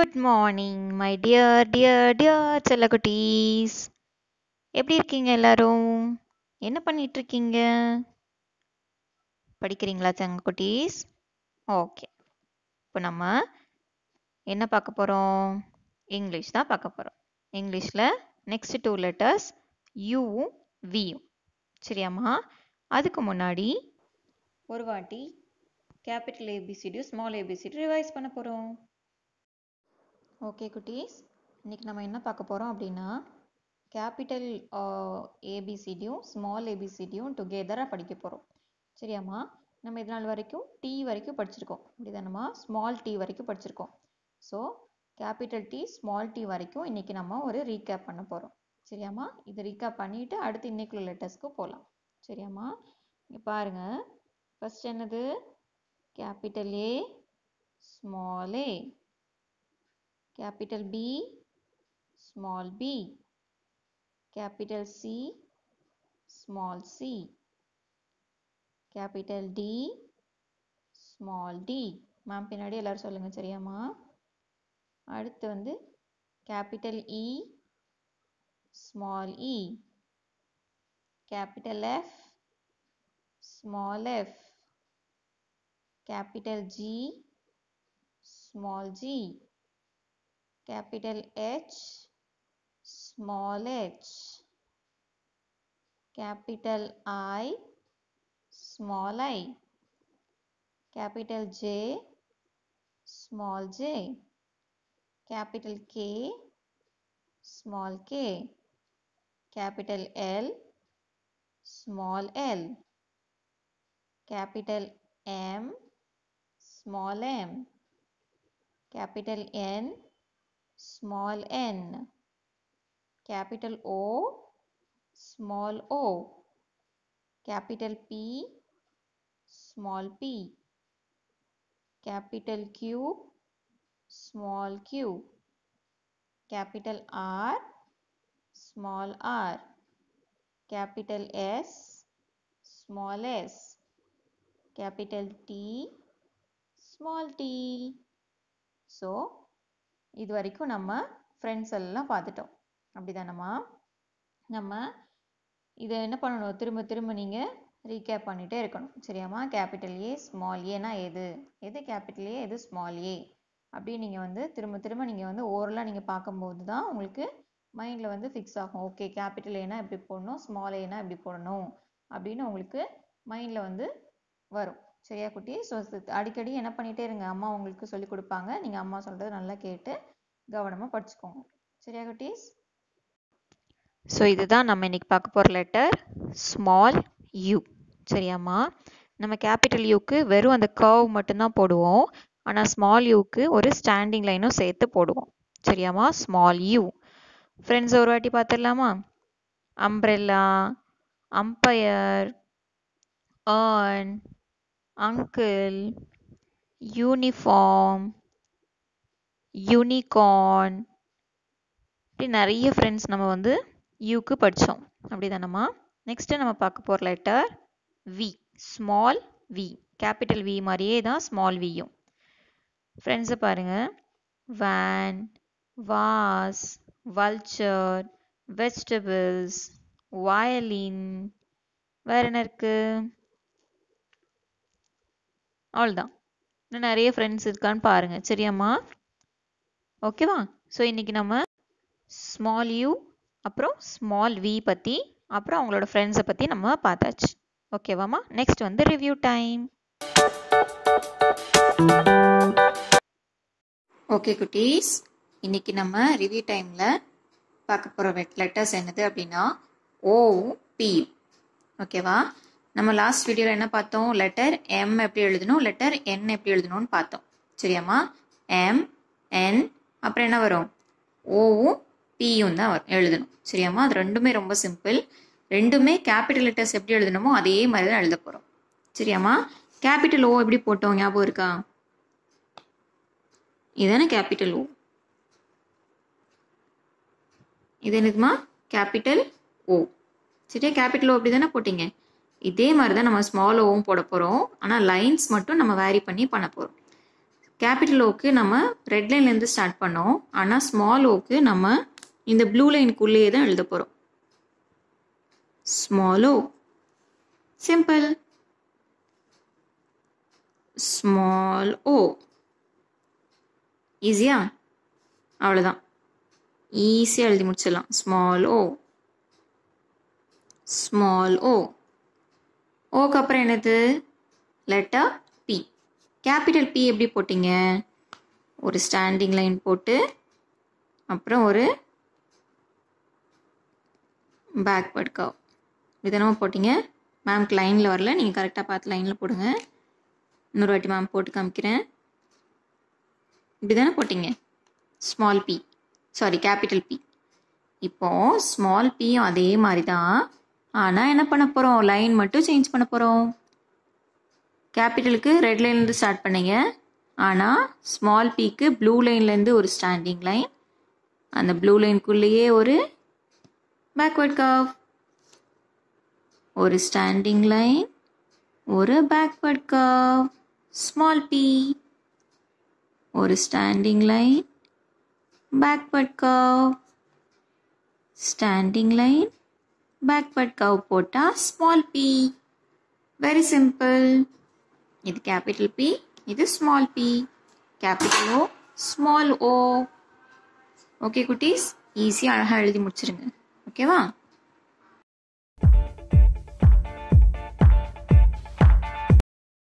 Good morning my dear dear dear செல்ல குட்டீஸ் எப்படி இருக்கீங்க எல்லாரும் என்ன பண்ணிகிட்ருக்கீங்க படிக்கிறீங்களா குட்டீஸ் ஓகே இப்போ நம்ம என்ன பார்க்க போகிறோம் இங்கிலீஷ் தான் பார்க்க போகிறோம் இங்கிலீஷில் next two letters U V சரியாம்மா அதுக்கு முன்னாடி ஒரு வாட்டி கேபிட்டல் ஏபிசிடியும் ஸ்மால் ஏபிசிடியும் ரிவைஸ் பண்ண போகிறோம் ஓகே குட்டீஸ் இன்றைக்கி நம்ம என்ன பார்க்க போகிறோம் அப்படின்னா கேபிட்டல் ஏபிசிடியும் ஸ்மால் ஏபிசிடியும் டுகெதராக படிக்க போகிறோம் சரியாம்மா நம்ம இது நாள் வரைக்கும் டி வரைக்கும் படிச்சிருக்கோம் அப்படிதானம்மா ஸ்மால் டி வரைக்கும் படிச்சிருக்கோம் so capital D small D வரைக்கும் இன்றைக்கி நம்ம ஒரு ரீகேப் பண்ண போகிறோம் சரியாம்மா இதை ரீகேப் பண்ணிவிட்டு அடுத்து இன்னைக்குள்ள லெட்டர்ஸ்க்கு போகலாம் சரியாம்மா இங்கே பாருங்கள் ஃபஸ்ட் என்னது capital A small A capital B, small b, capital C, small c, capital D, small d. Ma'am பின்னாடி எல்லார் சொல்லுங்கள் சரியாமா. அடுத்து வந்து capital E, small e, capital F, small f, capital G, small g. capital H, small h, capital I, small i, capital J, small j, capital K, small k, capital L, small l, capital M, small m, capital N, small n, capital O, small o, capital P, small p, capital Q, small q, capital R, small r, capital S, small s, capital T, small t. So, இது வரைக்கும் நம்ம friends எல்லாம் பார்த்துட்டோம் அப்படி நம்ம இதை என்ன பண்ணணும் திரும்ப திரும்ப நீங்கள் ரீகேப் பண்ணிகிட்டே இருக்கணும் சரியாம்மா கேபிட்டல் ஏ ஸ்மால் ஏனா எது எது கேபிட்டல் ஏ எது ஸ்மால் ஏ அப்படின்னு நீங்கள் வந்து திரும்ப திரும்ப நீங்கள் வந்து ஓரலாக நீங்கள் பார்க்கும்போது தான் உங்களுக்கு மைண்டில் வந்து ஃபிக்ஸ் ஆகும் ஓகே கேபிட்டல் ஏனா இப்படி போடணும் ஸ்மால் ஏனா இப்படி போடணும் அப்படின்னு உங்களுக்கு மைண்டில் வந்து வரும் சரியா குட்டி ஸோ அடிக்கடி என்ன பண்ணிகிட்டே இருங்க அம்மா உங்களுக்கு சொல்லிக் கொடுப்பாங்க நீங்கள் அம்மா சொல்கிறத நல்லா கேட்டு கவனமாக படிச்சுக்கோங்க சரியா குட்டீஸ் ஸோ இதுதான் நம்ம இன்னைக்கு பார்க்க போகிற லெட்டர் ஸ்மால் யூ சரியாம்மா நம்ம கேபிட்டல் யூக்கு வெறும் அந்த கர்வ் மட்டும்தான் போடுவோம் ஆனால் ஸ்மால் யூக்கு ஒரு ஸ்டாண்டிங் லைனும் சேர்த்து போடுவோம் சரியாம்மா ஸ்மால் யூ ஃப்ரெண்ட்ஸ் ஒரு வாட்டி பார்த்துடலாமா அம்ப்ரெல்லா அம்பையர் ஆன் uncle யூனிஃபார்ம் யூனிகார்ன் இப்படி நிறைய ஃப்ரெண்ட்ஸ் நம்ம வந்து யூக்கு படித்தோம் அப்படி தானம்மா நெக்ஸ்ட்டு நம்ம பார்க்க போகிற letter V small V capital V மாதிரியே தான் ஸ்மால் வியும் ஃப்ரெண்ட்ஸை பாருங்கள் van vase vulture vegetables violin வேறு என்ன இருக்குது அவ்வளோதான் இன்னும் நிறைய ஃப்ரெண்ட்ஸ் இருக்கான்னு பாருங்கள் சரியாம்மா ஓகேவா ஸோ இன்றைக்கி நம்ம ஸ்மால் யூ அப்புறம் ஸ்மால் வி பற்றி அப்புறம் அவங்களோட ஃப்ரெண்ட்ஸை பற்றி நம்ம பார்த்தாச்சு ஓகேவாம்மா நெக்ஸ்ட் வந்து ரிவ்யூ டைம் ஓகே குட்டீஸ் இன்னைக்கு நம்ம ரிவ்யூ டைமில் பார்க்க போகிற லெட்டர்ஸ் என்னது அப்படின்னா ஓ பி ஓகேவா நம்ம லாஸ்ட் வீடியோவில் என்ன பார்த்தோம் லெட்டர் எம் எப்படி எழுதணும் லெட்டர் என் எப்படி எழுதணும்னு பார்த்தோம் சரியாம்மா எம் என் அப்புறம் என்ன வரும் ஓவும் பியும் தான் வரும் எழுதணும் சரியாம்மா அது ரெண்டுமே ரொம்ப சிம்பிள் ரெண்டுமே கேபிட்டல் லெட்டர்ஸ் எப்படி எழுதணுமோ அதே மாதிரி தான் எழுத போகிறோம் சரியாம்மா கேபிட்டல் ஓ எப்படி போட்டோம் ஞாபகம் இருக்கா இதுதானே கேபிட்டல் ஓ இது என்னதுமா கேபிட்டல் ஓ சரியா கேபிட்டல் ஓ அப்படி தானே போட்டீங்க இதே மாதிரி தான் நம்ம ஸ்மால் ஓவும் போட போகிறோம் ஆனால் லைன்ஸ் மட்டும் நம்ம வேரி பண்ணி பண்ண போகிறோம் கேபிட்டல் ஓக்கு நம்ம ரெட் லைன்லேருந்து ஸ்டார்ட் பண்ணோம் ஆனால் ஸ்மால் ஓக்கு நம்ம இந்த ப்ளூ லைனுக்குள்ளேயே தான் எழுத போகிறோம் small O simple small O ஈஸியா அவ்வளோதான் ஈஸியாக எழுதி முடிச்சிடலாம் ஸ்மால் ஓ ஸ்மால் ஓ ஓக்கு அப்புறம் என்னது லெட்டர் பி கேபிட்டல் பி எப்படி போட்டிங்க ஒரு ஸ்டாண்டிங் லைன் போட்டு அப்புறம் ஒரு பேக்வேர்ட் கவ் விதனமாக போட்டிங்க மேம்க்கு லைனில் வரல நீங்கள் கரெக்டாக பார்த்து லைனில் போடுங்க இன்னொரு வாட்டி மேம் போட்டு காமிக்கிறேன் இப்படி தானே போட்டிங்க small B sorry capital B இப்போது ஸ்மால் பியும் அதே மாதிரி தான் ஆனால் என்ன பண்ண போகிறோம் லைன் மட்டும் சேஞ்ச் பண்ண போகிறோம் கேபிட்டலுக்கு ரெட் லைன்லேருந்து ஸ்டார்ட் பண்ணிங்க ஆனால் ஸ்மால் பீக்கு ப்ளூ லைன்லேருந்து ஒரு ஸ்டாண்டிங் லைன் அந்த ப்ளூ லைனுக்குள்ளேயே ஒரு பேக்வர்ட் கர்வ் ஒரு ஸ்டாண்டிங் லைன் ஒரு பேக்வர்ட் கர்வ் ஸ்மால் பி ஒரு standing line backward curve standing line backward curve போட்டால் ஸ்மால் பி வெரி சிம்பிள் இது கேபிட்டல் பி இது small B capital O small O okay குட்டீஸ் ஈஸியாக அழகாக எழுதி முடிச்சிருங்க ஓகேவா